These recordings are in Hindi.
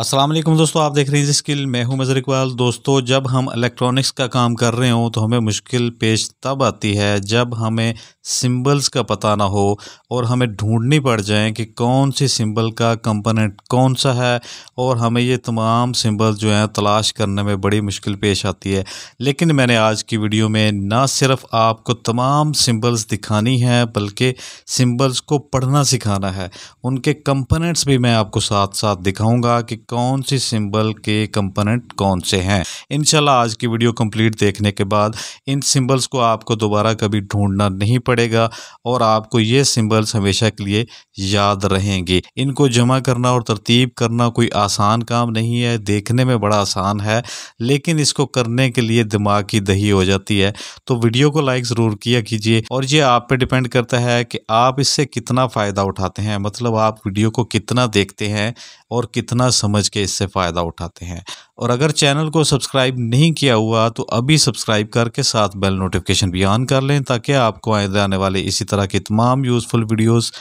अस्सलाम वालेकुम दोस्तों आप देख रहे हैं स्किल मैं हूं मजर इकबाल दोस्तों जब हम इलेक्ट्रॉनिक्स का काम कर रहे हों तो हमें मुश्किल पेश तब आती है जब हमें सिंबल्स का पता ना हो और हमें ढूंढनी पड़ जाए कि कौन सी सिंबल का कंपोनेंट कौन सा है और हमें ये तमाम सिंबल जो हैं तलाश करने में बड़ी मुश्किल पेश आती है लेकिन मैंने आज की वीडियो में ना सिर्फ आपको तमाम सिंबल्स दिखानी है बल्कि सिंबल्स को पढ़ना सिखाना है उनके कंपोनेंट्स भी मैं आपको साथ साथ दिखाऊँगा कि कौन सी सिम्बल के कंपोनेंट कौन से हैं इन आज की वीडियो कम्प्लीट देखने के बाद इन सिम्बल्स को आपको दोबारा कभी ढूँढना नहीं पड़ेगा और आपको ये सिंबल्स हमेशा के लिए याद रहेंगे इनको जमा करना और तरतीब करना कोई आसान काम नहीं है देखने में बड़ा आसान है लेकिन इसको करने के लिए दिमाग की दही हो जाती है तो वीडियो को लाइक ज़रूर किया कीजिए और ये आप पे डिपेंड करता है कि आप इससे कितना फ़ायदा उठाते हैं मतलब आप वीडियो को कितना देखते हैं और कितना समझ के इससे फ़ायदा उठाते हैं और अगर चैनल को सब्सक्राइब नहीं किया हुआ तो अभी सब्सक्राइब करके साथ बेल नोटिफिकेशन भी ऑन कर लें ताकि आपको आइंदा आने वाले इसी तरह की तमाम यूज़फुल वीडियोस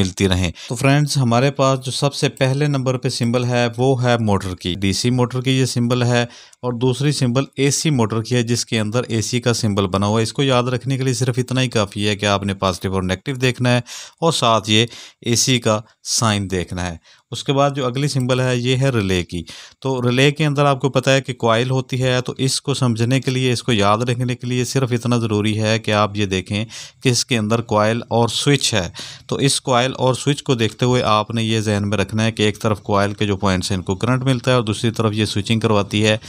मिलती रहें तो फ्रेंड्स हमारे पास जो सबसे पहले नंबर पे सिंबल है वो है मोटर की डीसी मोटर की ये सिंबल है और दूसरी सिंबल एसी मोटर की है जिसके अंदर एसी का सिंबल बना हुआ है इसको याद रखने के लिए सिर्फ इतना ही काफ़ी है कि आपने पॉजिटिव और नेगेटिव देखना है और साथ ये एसी का साइन देखना है उसके बाद जो अगली सिंबल है ये है रिले की तो रिले के अंदर आपको पता है कि क्वाइल होती है तो इसको समझने के लिए इसको याद रखने के लिए सिर्फ इतना ज़रूरी है कि आप ये देखें कि इसके अंदर क्वाइल और स्विच है तो इस क्वाइल और स्विच को देखते हुए आपने ये जहन में रखना है कि एक तरफ क्वाइल के जो पॉइंट्स हैं इनको करंट मिलता है और दूसरी तरफ ये स्विचिंग करवाती है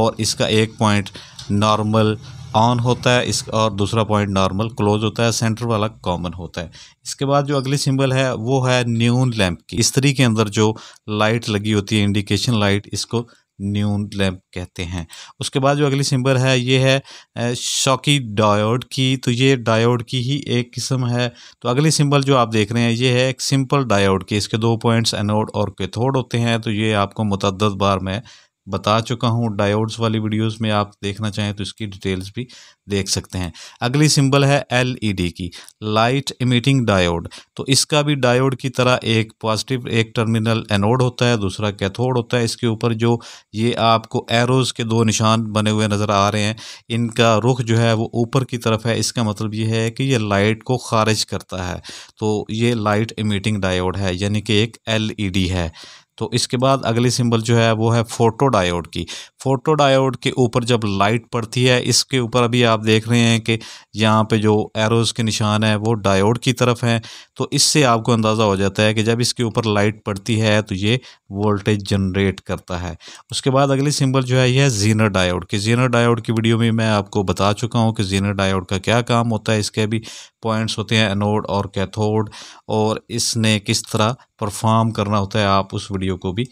और इसका एक पॉइंट नॉर्मल ऑन होता है इस और दूसरा पॉइंट नॉर्मल क्लोज होता है सेंटर वाला कॉमन होता है इसके बाद जो अगली सिंबल है वो है न्यून लैंप की स्त्री के अंदर जो लाइट लगी होती है इंडिकेशन लाइट इसको न्यून लैम्प कहते हैं उसके बाद जो अगली सिंबल है ये है शॉकी डायोड की तो ये डायोड की ही एक किस्म है तो अगली सिंबल जो आप देख रहे हैं ये है एक सिंपल डायोड की इसके दो पॉइंट्स एनोड और कैथोड होते हैं तो ये आपको मुतद बार मैं बता चुका हूँ डायोड्स वाली वीडियोस में आप देखना चाहें तो इसकी डिटेल्स भी देख सकते हैं अगली सिंबल है एलईडी e की लाइट इमिटिंग डायोड तो इसका भी डायोड की तरह एक पॉजिटिव एक टर्मिनल एनोड होता है दूसरा कैथोड होता है इसके ऊपर जो ये आपको एरोज़ के दो निशान बने हुए नज़र आ रहे हैं इनका रुख जो है वो ऊपर की तरफ है इसका मतलब ये है कि ये लाइट को खारिज करता है तो ये लाइट इमिटिंग डायोड है यानी कि एक एल e है तो इसके बाद अगली सिंबल जो है वो है फोटो डायोड की फोटो डायोड के ऊपर जब लाइट पड़ती है इसके ऊपर अभी आप देख रहे हैं कि यहाँ पे जो एरोज़ के निशान है वो डायोड की तरफ हैं तो इससे आपको अंदाज़ा हो जाता है कि जब इसके ऊपर लाइट पड़ती है तो ये वोल्टेज जनरेट करता है उसके बाद अगली सिंबल जो है यह है जीनर डायोड की जीनर डायोड की वीडियो में मैं आपको बता चुका हूँ कि जीनर डायोड का क्या काम होता है इसके भी पॉइंट्स होते हैं एनोड और कैथोड और इसने किस तरह परफॉर्म करना होता है आप उस वीडियो वीडियो को भी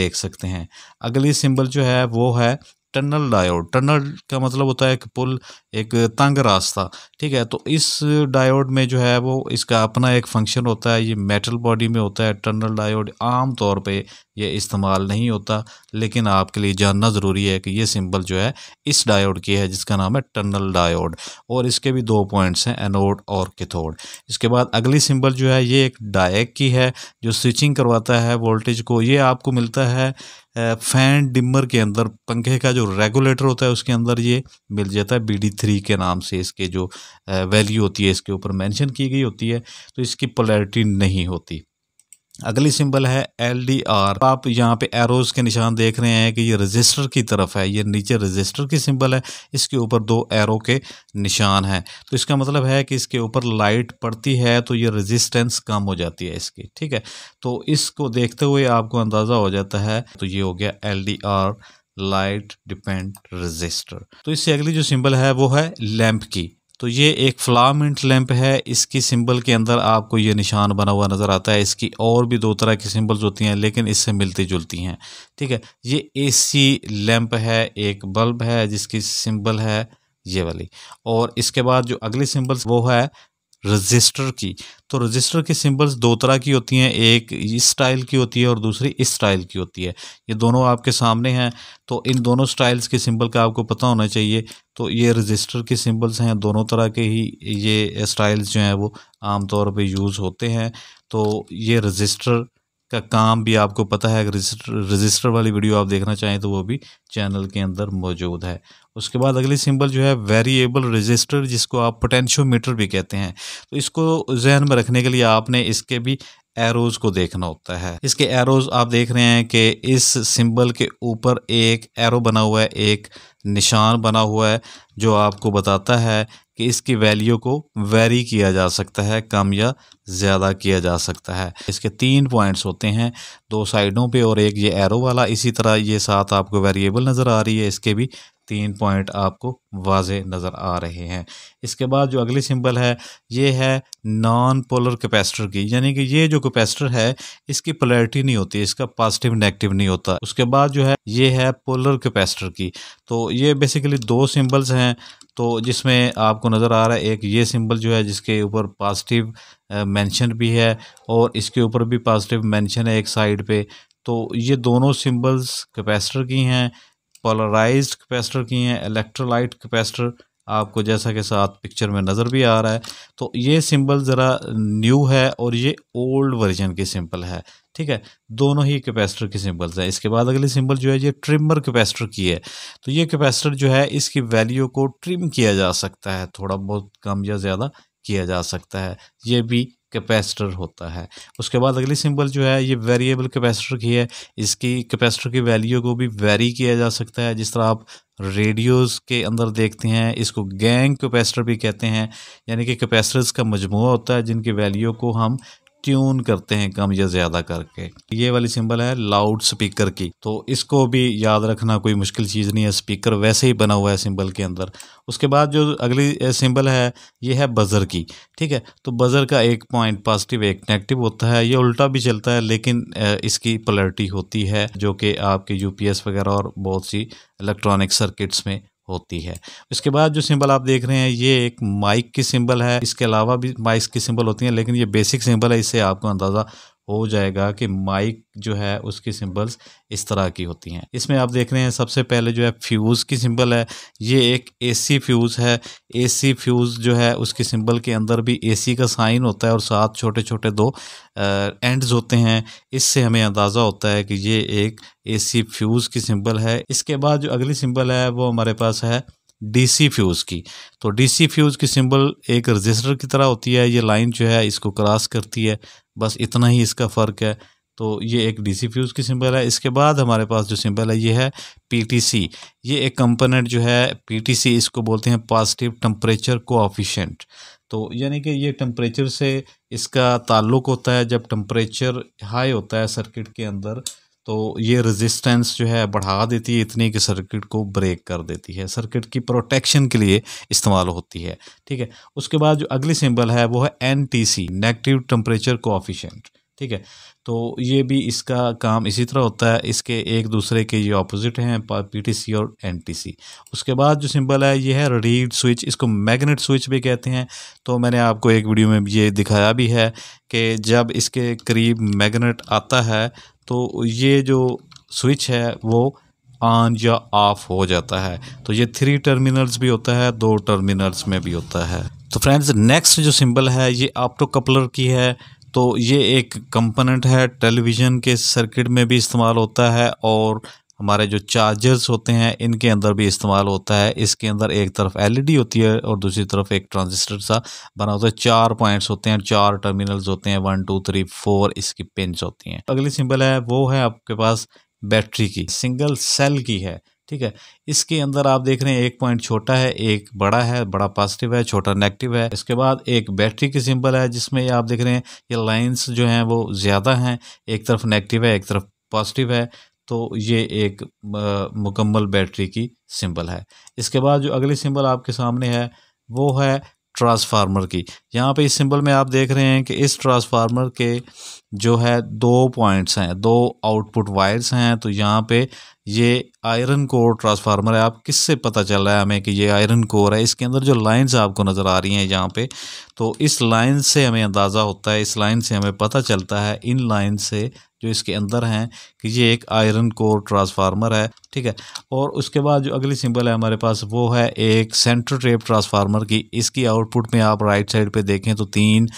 देख सकते हैं अगली सिंबल जो है वो है टनल डायोड टनल का मतलब होता है एक पुल एक तंग रास्ता ठीक है तो इस डायोड में जो है वो इसका अपना एक फंक्शन होता है ये मेटल बॉडी में होता है टनल डायोड आम तौर पे ये इस्तेमाल नहीं होता लेकिन आपके लिए जानना ज़रूरी है कि ये सिंबल जो है इस डायोड की है जिसका नाम है टनल डायोड और इसके भी दो पॉइंट्स हैं एनोड और किथोड इसके बाद अगली सिंबल जो है ये एक डायक की है जो स्विचिंग करवाता है वोल्टेज को ये आपको मिलता है फ़ैन डिमर के अंदर पंखे का जो रेगुलेटर होता है उसके अंदर ये मिल जाता है बी थ्री के नाम से इसके जो वैल्यू होती है इसके ऊपर मेंशन की गई होती है तो इसकी पोलैरिटी नहीं होती अगली सिंबल है एल डी आर आप यहाँ पे एरोज के निशान देख रहे हैं कि ये रजिस्टर की तरफ है ये नीचे रजिस्टर की सिंबल है इसके ऊपर दो एरो के निशान हैं तो इसका मतलब है कि इसके ऊपर लाइट पड़ती है तो ये रेजिस्टेंस कम हो जाती है इसकी ठीक है तो इसको देखते हुए आपको अंदाज़ा हो जाता है तो ये हो गया L D R light depend resistor तो इससे अगली जो सिंबल है वो है लैंप की तो ये एक फ्लामेंट लैंप है इसकी सिंबल के अंदर आपको ये निशान बना हुआ नज़र आता है इसकी और भी दो तरह की सिंबल्स होती हैं लेकिन इससे मिलती जुलती हैं ठीक है ये एसी लैंप है एक बल्ब है जिसकी सिंबल है ये वाली और इसके बाद जो अगली सिंबल्स वो है रजिस्टर की तो रजिस्टर की सिंबल्स दो तरह की होती हैं एक इस स्टाइल की होती है और दूसरी इस स्टाइल की होती है ये दोनों आपके सामने हैं तो इन दोनों स्टाइल्स के सिंबल का आपको पता होना चाहिए तो ये रजिस्टर के सिंबल्स हैं दोनों तरह के ही ये स्टाइल्स जो हैं वो आमतौर पर यूज़ होते हैं तो ये रजिस्टर का काम भी आपको पता है अगर रजिस्टर वाली वीडियो आप देखना चाहें तो वो भी चैनल के अंदर मौजूद है उसके बाद अगली सिंबल जो है वेरिएबल रजिस्टर जिसको आप पोटेंशियोमीटर भी कहते हैं तो इसको जहन में रखने के लिए आपने इसके भी एरोज को देखना होता है इसके एरोज आप देख रहे हैं कि इस सिंबल के ऊपर एक एरो बना हुआ है एक निशान बना हुआ है जो आपको बताता है कि इसकी वैल्यू को वेरी किया जा सकता है कम या ज़्यादा किया जा सकता है इसके तीन पॉइंट्स होते हैं दो साइडों पे और एक ये एरो वाला इसी तरह ये साथ आपको वेरिएबल नज़र आ रही है इसके भी तीन पॉइंट आपको वाज नज़र आ रहे हैं इसके बाद जो अगली सिंबल है ये है नॉन पोलर कैपेसिटर की यानी कि ये जो कैपेसिटर है इसकी पोलरिटी नहीं होती इसका पॉजिटिव नेगेटिव नहीं होता उसके बाद जो है ये है पोलर कैपेसिटर की तो ये बेसिकली दो सिंबल्स हैं तो जिसमें आपको नज़र आ रहा है एक ये सिंबल जो है जिसके ऊपर पॉजिटिव मैंशन भी है और इसके ऊपर भी पॉजिटिव मैंशन है एक साइड पे तो ये दोनों सिंबल्स कैपेसिटर की हैं पोलराइज्ड कैपेसिटर की हैं इलेक्ट्रोलाइट कैपेसिटर आपको जैसा के साथ पिक्चर में नज़र भी आ रहा है तो ये सिंबल ज़रा न्यू है और ये ओल्ड वर्जन की सिंबल है ठीक है दोनों ही कैपेसिटर के सिंबल्स हैं इसके बाद अगली सिंबल जो है ये ट्रिमर कैपेसिटर की है तो ये कैपेसिटर जो है इसकी वैल्यू को ट्रिम किया जा सकता है थोड़ा बहुत कम या ज़्यादा किया जा सकता है ये भी कैपेसिटर होता है उसके बाद अगली सिंबल जो है ये वेरिएबल कैपेसिटर की है इसकी कैपेसिटर की वैल्यू को भी वेरी किया जा सकता है जिस तरह आप रेडियोज़ के अंदर देखते हैं इसको गैंग कैपेसिटर भी कहते हैं यानी कि कैपेसिटर्स का मजमू होता है जिनकी वैल्यू को हम ट्यून करते हैं कम या ज़्यादा करके ये वाली सिंबल है लाउड स्पीकर की तो इसको भी याद रखना कोई मुश्किल चीज़ नहीं है स्पीकर वैसे ही बना हुआ है सिंबल के अंदर उसके बाद जो अगली सिंबल है ये है बज़र की ठीक है तो बज़र का एक पॉइंट पॉजिटिव एक नेगेटिव होता है ये उल्टा भी चलता है लेकिन इसकी पलर्टी होती है जो कि आपके यूपीएस वगैरह और बहुत सी इलेक्ट्रॉनिक सर्किट्स में होती है उसके बाद जो सिंबल आप देख रहे हैं ये एक माइक की सिंबल है इसके अलावा भी माइक की सिंबल होती हैं लेकिन ये बेसिक सिंबल है इससे आपको अंदाज़ा हो जाएगा कि माइक जो है उसकी सिंबल्स इस तरह की होती हैं इसमें आप देख रहे हैं सबसे पहले जो है फ्यूज़ की सिंबल है ये एक एसी फ्यूज़ है एसी फ्यूज़ जो है उसकी सिंबल के अंदर भी एसी का साइन होता है और साथ छोटे छोटे दो आ, एंड्स होते हैं इससे हमें अंदाज़ा होता है कि ये एक ए फ्यूज़ की सिंबल है इसके बाद जो अगली सिंबल है वो हमारे पास है डीसी फ्यूज़ की तो डीसी फ्यूज़ की सिंबल एक रजिस्टर की तरह होती है ये लाइन जो है इसको क्रॉस करती है बस इतना ही इसका फ़र्क है तो ये एक डीसी फ्यूज़ की सिंबल है इसके बाद हमारे पास जो सिंबल है ये है पीटीसी ये एक कंपोनेंट जो है पीटीसी इसको बोलते हैं पॉजिटिव टम्परेचर कोऑफिशेंट तो यानी कि ये टम्परेचर से इसका ताल्लुक़ होता है जब टम्परेचर हाई होता है सर्किट के अंदर तो ये रेजिस्टेंस जो है बढ़ा देती है इतनी कि सर्किट को ब्रेक कर देती है सर्किट की प्रोटेक्शन के लिए इस्तेमाल होती है ठीक है उसके बाद जो अगली सिंबल है वो है N T C negative temperature coefficient ठीक है तो ये भी इसका काम इसी तरह होता है इसके एक दूसरे के ये ऑपोजिट हैं पीटीसी और एनटीसी उसके बाद जो सिंबल है ये है रीड स्विच इसको मैग्नेट स्विच भी कहते हैं तो मैंने आपको एक वीडियो में ये दिखाया भी है कि जब इसके करीब मैग्नेट आता है तो ये जो स्विच है वो ऑन या ऑफ हो जाता है तो ये थ्री टर्मिनल्स भी होता है दो टर्मिनल्स में भी होता है तो फ्रेंड्स नेक्स्ट जो सिंबल है ये ऑप्टो कपलर की है तो ये एक कंपोनेंट है टेलीविज़न के सर्किट में भी इस्तेमाल होता है और हमारे जो चार्जर्स होते हैं इनके अंदर भी इस्तेमाल होता है इसके अंदर एक तरफ एलईडी e होती है और दूसरी तरफ एक ट्रांजिस्टर सा बना होता है चार पॉइंट्स होते हैं चार टर्मिनल्स होते हैं वन टू थ्री फोर इसकी पिंस होती हैं अगली सिंबल है वो है आपके पास बैटरी की सिंगल सेल की है ठीक है इसके अंदर आप देख रहे हैं एक पॉइंट छोटा है एक बड़ा है बड़ा पॉजिटिव है छोटा नेगेटिव है इसके बाद एक बैटरी की सिंबल है जिसमें आप देख रहे हैं ये लाइन्स जो हैं वो ज़्यादा हैं एक तरफ नेगेटिव है एक तरफ पॉजिटिव है तो ये एक मुकम्मल बैटरी की सिंबल है इसके बाद जो अगली सिंबल आपके सामने है वो है ट्रांसफार्मर की यहाँ पे इस सिंबल में आप देख रहे हैं कि इस ट्रांसफार्मर के जो है दो पॉइंट्स हैं दो आउटपुट वायर्स हैं तो यहाँ पे ये आयरन कोर ट्रांसफार्मर है आप किससे पता चल रहा है हमें कि ये आयरन कोर है इसके अंदर जो लाइंस आपको नज़र आ रही हैं यहाँ पे तो इस लाइन से हमें अंदाज़ा होता है इस लाइन से हमें पता चलता है इन लाइन से जो इसके अंदर हैं कि ये एक आयरन कोर ट्रांसफार्मर है ठीक है और उसके बाद जो अगली सिंबल है हमारे पास वो है एक सेंटर टेप ट्रांसफार्मर की इसकी आउटपुट में आप राइट साइड पे देखें तो तीन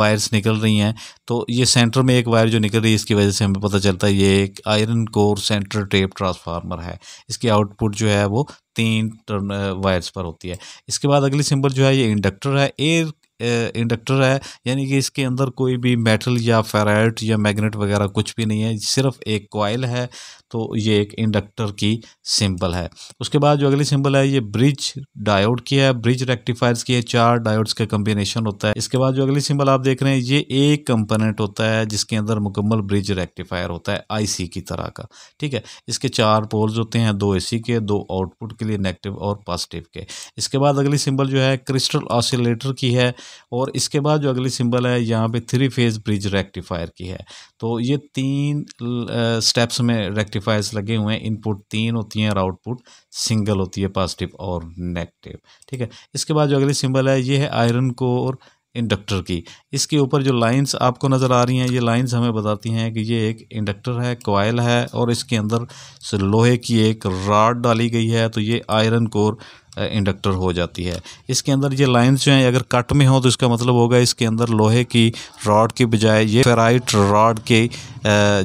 वायर्स निकल रही हैं तो ये सेंटर में एक वायर जो निकल रही है इसकी वजह से हमें पता चलता है ये एक iron core centre tap transformer है इसकी आउटपुट जो है वो तीन टर्न वायर्स पर होती है इसके बाद अगली सिंबल जो है ये इंडक्टर है एयर इंडक्टर है यानी कि इसके अंदर कोई भी मेटल या फेराइट या मैग्नेट वगैरह कुछ भी नहीं है सिर्फ एक कॉयल है तो ये एक इंडक्टर की सिंबल है उसके बाद जो अगली सिंबल है ये ब्रिज डायोड की है ब्रिज रेक्टिफायर्स की है चार डायोड्स का कम्बिनेशन होता है इसके बाद जो अगली सिंबल आप देख रहे हैं ये एक कंपोनेंट होता है जिसके अंदर मुकम्मल ब्रिज रेक्टिफायर होता है आईसी की तरह का ठीक है इसके चार पोल्स होते हैं दो एसी के दो आउटपुट के लिए नेगेटिव और पॉजिटिव के इसके बाद अगली सिंबल जो है क्रिस्टल ऑसिलेटर की है और इसके बाद जो अगली सिंबल है यहाँ पे थ्री फेज ब्रिज रेक्टिफायर की है तो ये तीन स्टेप्स में रेक्टिफायर एम्पलीफायर्स लगे हुए हैं इनपुट तीन होती हैं और आउटपुट सिंगल होती है पॉजिटिव और नेगेटिव ठीक है इसके बाद जो अगली सिंबल है ये है आयरन कोर इंडक्टर की इसके ऊपर जो लाइंस आपको नज़र आ रही हैं ये लाइंस हमें बताती हैं कि ये एक इंडक्टर है कोयल है और इसके अंदर लोहे की एक राड डाली गई है तो ये आयरन कोर इंडक्टर हो जाती है इसके अंदर ये लाइंस जो हैं अगर कट में हो तो इसका मतलब होगा इसके अंदर लोहे की रॉड की बजाय ये फेराइट रॉड के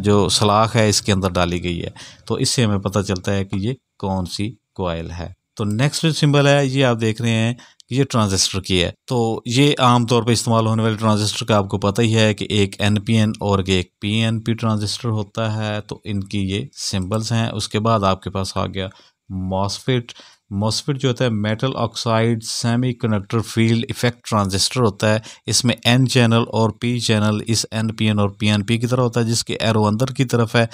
जो सलाख है इसके अंदर डाली गई है तो इससे हमें पता चलता है कि ये कौन सी कोयल है तो नेक्स्ट जो सिंबल है ये आप देख रहे हैं कि ये ट्रांजिस्टर की है तो ये आमतौर पर इस्तेमाल होने वाले ट्रांजिस्टर का आपको पता ही है कि एक एन और एक पी ट्रांजिस्टर होता है तो इनकी ये सिंबल्स हैं उसके बाद आपके पास आ गया मॉसफेट मॉसफिट जो होता है metal oxide semiconductor field effect transistor होता है इसमें एन चैनल और पी चैनल इस एन पी एन और पी एन पी की तरह होता है जिसके एरो अंदर की तरफ है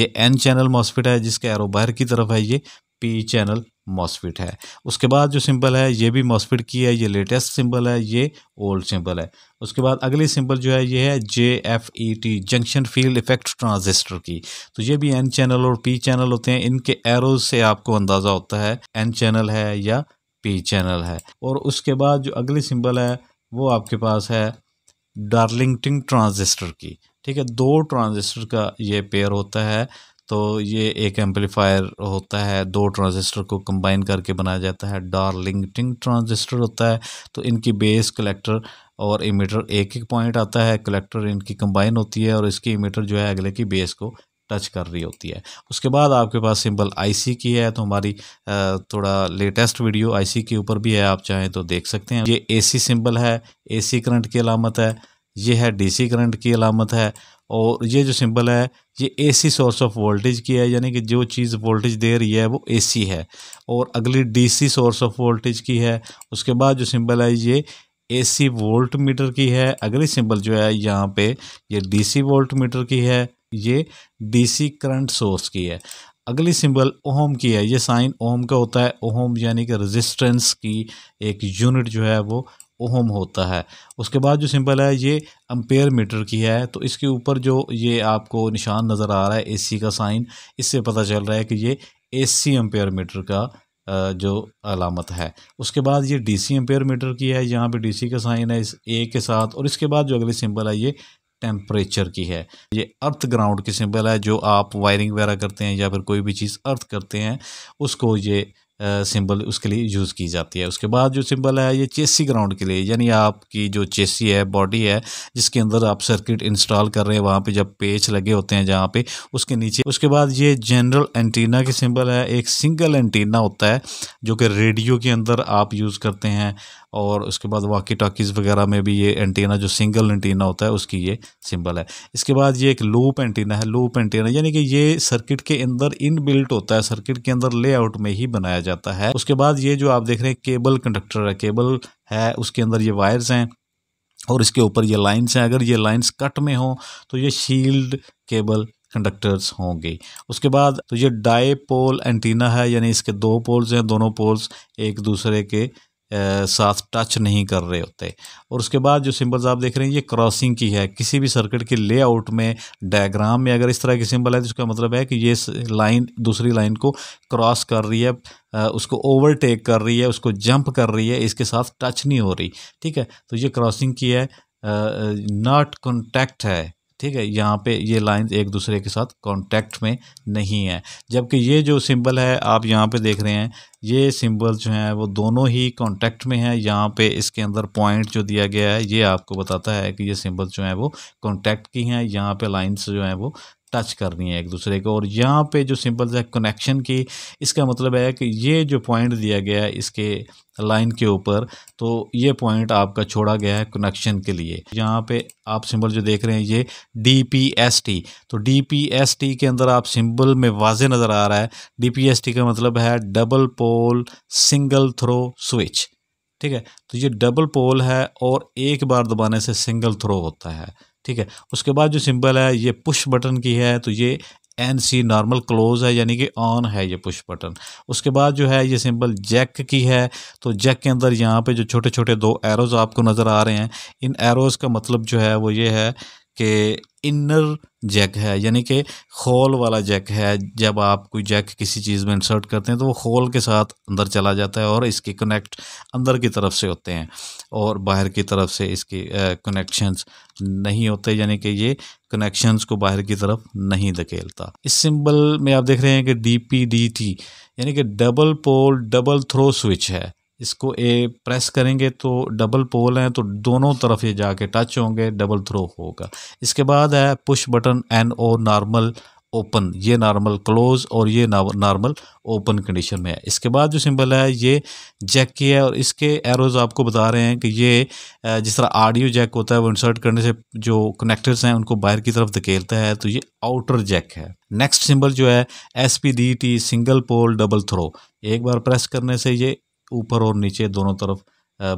ये एन चैनल मॉसफिट है जिसके एरो बाहर की तरफ है ये पी चैनल मॉसफिट है उसके बाद जो सिंबल है ये भी मॉसफिट की है ये लेटेस्ट सिंबल है ये ओल्ड सिंबल है उसके बाद अगली सिंबल जो है ये है J F E T junction field effect transistor की तो ये भी एन चैनल और पी चैनल होते हैं इनके एरोज से आपको अंदाज़ा होता है एन चैनल है या पी चैनल है और उसके बाद जो अगली सिंबल है वो आपके पास है डार्लिंगटिंग ट्रांजिस्टर की ठीक है दो ट्रांजिस्टर का ये पेयर होता है तो ये एक एम्पलीफायर होता है दो ट्रांजिस्टर को कंबाइन करके बनाया जाता है डार्लिंगटिंग ट्रांजिस्टर होता है तो इनकी बेस कलेक्टर और इमीटर एक एक पॉइंट आता है कलेक्टर इनकी कंबाइन होती है और इसकी इमीटर जो है अगले की बेस को टच कर रही होती है उसके बाद आपके पास सिंपल आईसी की है तो हमारी थोड़ा लेटेस्ट वीडियो आईसी के ऊपर भी है आप चाहें तो देख सकते हैं ये एसी सिंबल है एसी करंट की अलामत है ये है डीसी करंट की अलामत है और ये जो सिंबल है ये एसी सोर्स ऑफ वोल्टेज की है यानी कि जो चीज़ वोल्टेज दे रही है वो एसी है और अगली डीसी सोर्स ऑफ वोल्टेज की है उसके बाद जो सिंबल है ये एसी वोल्ट मीटर की है अगली सिंबल जो है यहाँ पे ये डीसी वोल्ट मीटर की है ये डीसी करंट सोर्स की है अगली सिंबल ओम की है ये साइन ओम का होता है ओम यानी कि रेजिस्टेंस की एक यूनिट जो है वो ओहम होता है उसके बाद जो सिंबल है ये अम्पेयर मीटर की है तो इसके ऊपर जो ये आपको निशान नज़र आ रहा है एसी का साइन इससे पता चल रहा है कि ये एसी अम्पेयर मीटर का जो अलामत है उसके बाद ये डीसी अम्पेयर मीटर की है यहाँ पे डीसी का साइन है इस ए के साथ और इसके बाद जो अगली सिंबल है ये टेम्परेचर की है ये अर्थ ग्राउंड की सिंबल है जो आप वायरिंग वगैरह करते हैं या फिर कोई भी चीज़ अर्थ करते हैं उसको ये सिंबल उसके लिए यूज़ की जाती है उसके बाद जो सिंबल है ये चेसी ग्राउंड के लिए यानी आपकी जो चेसी है बॉडी है जिसके अंदर आप सर्किट इंस्टॉल कर रहे हैं वहाँ पे जब पेच लगे होते हैं जहाँ पे उसके नीचे उसके बाद ये जनरल एंटीना के सिंबल है एक सिंगल एंटीना होता है जो कि रेडियो के अंदर आप यूज़ करते हैं और उसके बाद वाकी टॉकीज़ वगैरह में भी ये एंटीना जो सिंगल एंटीना होता है उसकी ये सिंबल है इसके बाद ये एक लूप एंटीना है लूप एंटीना यानी कि ये सर्किट के अंदर इन बिल्ट होता है सर्किट के अंदर लेआउट में ही बनाया जाता है उसके बाद ये जो आप देख रहे हैं केबल कंडक्टर है केबल है उसके अंदर ये वायर्स हैं और इसके ऊपर ये लाइन्स हैं अगर ये लाइन्स कट में हों तो ये शील्ड केबल कंडक्टर्स होंगे उसके बाद तो ये डाई पोल एंटीना है यानी इसके दो पोल्स हैं दोनों पोल्स एक दूसरे के साथ टच नहीं कर रहे होते और उसके बाद जो सिंबल्स आप देख रहे हैं ये क्रॉसिंग की है किसी भी सर्किट के लेआउट में डायग्राम में अगर इस तरह की सिंबल है तो उसका मतलब है कि ये लाइन दूसरी लाइन को क्रॉस कर रही है उसको ओवरटेक कर रही है उसको जंप कर रही है इसके साथ टच नहीं हो रही ठीक है तो ये क्रॉसिंग की है नॉट कॉन्टैक्ट है ठीक है यहाँ पे ये लाइंस एक दूसरे के साथ कांटेक्ट में नहीं है जबकि ये जो सिंबल है आप यहाँ पे देख रहे हैं ये सिंबल जो है वो दोनों ही कांटेक्ट में है यहाँ पे इसके अंदर पॉइंट जो दिया गया है ये आपको बताता है कि ये सिंबल जो है वो कांटेक्ट की हैं यहाँ पे लाइंस जो हैं वो टच करनी है एक दूसरे को और यहाँ पे जो सिंपल सा कनेक्शन की इसका मतलब है कि ये जो पॉइंट दिया गया है इसके लाइन के ऊपर तो ये पॉइंट आपका छोड़ा गया है कनेक्शन के लिए यहाँ पे आप सिंबल जो देख रहे हैं ये डी पी एस टी तो डी पी एस टी के अंदर आप सिंबल में वाजे नज़र आ रहा है डी पी एस टी का मतलब है double pole single throw switch ठीक है तो ये डबल पोल है और एक बार दबाने से सिंगल थ्रो होता है ठीक है उसके बाद जो सिंबल है ये पुश बटन की है तो ये एन सी नॉर्मल क्लोज है यानी कि ऑन है ये पुश बटन उसके बाद जो है ये सिंबल जैक की है तो जैक के अंदर यहाँ पे जो छोटे छोटे दो एरोज़ आपको नज़र आ रहे हैं इन एरोज़ का मतलब जो है वो ये है के इनर जैक है यानी कि खोल वाला जैक है जब आप कोई जैक किसी चीज़ में इंसर्ट करते हैं तो वो खोल के साथ अंदर चला जाता है और इसके कनेक्ट अंदर की तरफ से होते हैं और बाहर की तरफ से इसके कनेक्शंस नहीं होते यानी कि ये कनेक्शंस को बाहर की तरफ नहीं धकेलता इस सिंबल में आप देख रहे हैं कि डी पी डी टी यानी कि double pole double throw switch है इसको ए प्रेस करेंगे तो डबल पोल हैं तो दोनों तरफ ये जाके टच होंगे डबल थ्रो होगा इसके बाद है push button N O normal open ये नॉर्मल क्लोज और ये नॉर्मल ओपन कंडीशन में है इसके बाद जो सिंबल है ये जैक की है और इसके एरोज आपको बता रहे हैं कि ये जिस तरह आडियो जैक होता है वो इंसर्ट करने से जो कनेक्टर्स हैं उनको बाहर की तरफ धकेलता है तो ये आउटर जैक है नेक्स्ट सिंबल जो है S P D T single pole double throw एक बार प्रेस करने से ये ऊपर और नीचे दोनों तरफ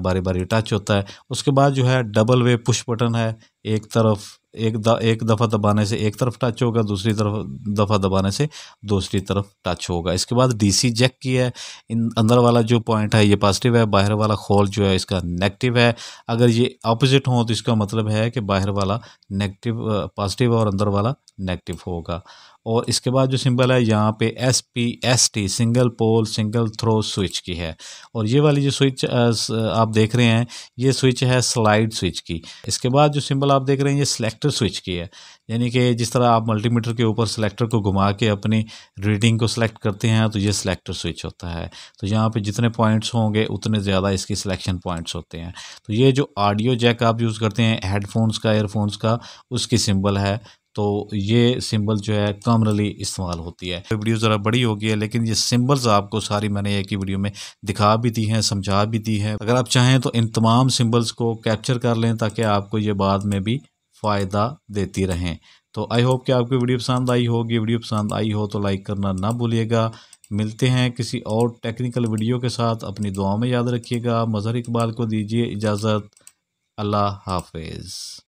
बारी बारी टच होता है उसके बाद जो है डबल वे पुश बटन है एक तरफ एक द, एक दफ़ा दबाने से एक तरफ टच होगा दूसरी तरफ दफ़ा दबाने से दूसरी तरफ टच होगा इसके बाद डीसी जैक की है इन अंदर वाला जो पॉइंट है ये पॉजिटिव है बाहर वाला खोल जो है इसका नेगेटिव है अगर ये अपोजिट हो तो इसका मतलब है कि बाहर वाला नेगेटिव पॉजिटिव और अंदर वाला नेगेटिव होगा और इसके बाद जो सिंबल है यहाँ पे S P S T single pole single throw switch की है और ये वाली जो स्विच आप देख रहे हैं ये स्विच है स्लाइड स्विच की इसके बाद जो सिंबल आप देख रहे हैं ये सिलेक्टर स्विच की है यानी कि जिस तरह आप मल्टीमीटर के ऊपर सिलेक्टर को घुमा के अपनी रीडिंग को सिलेक्ट करते हैं तो ये सिलेक्टर स्विच होता है तो यहाँ पे जितने पॉइंट्स होंगे उतने ज़्यादा इसकी सिलेक्शन पॉइंट्स होते हैं तो ये जो ऑडियो जैक आप यूज़ करते हैं हेडफोन्स का एयरफोन्स का उसकी सिंबल है तो ये सिंबल जो है कॉमनली इस्तेमाल होती है वीडियो ज़रा बड़ी होगी है लेकिन ये सिंबल्स आपको सारी मैंने एक ही वीडियो में दिखा भी दी हैं समझा भी दी हैं अगर आप चाहें तो इन तमाम सिंबल्स को कैप्चर कर लें ताकि आपको ये बाद में भी फ़ायदा देती रहें तो आई होप कि आपको वीडियो पसंद आई होगी वीडियो पसंद आई हो तो लाइक करना ना भूलिएगा मिलते हैं किसी और टेक्निकल वीडियो के साथ अपनी दुआ में याद रखिएगा मज़हर इकबाल को दीजिए इजाज़त अल्लाह हाफिज़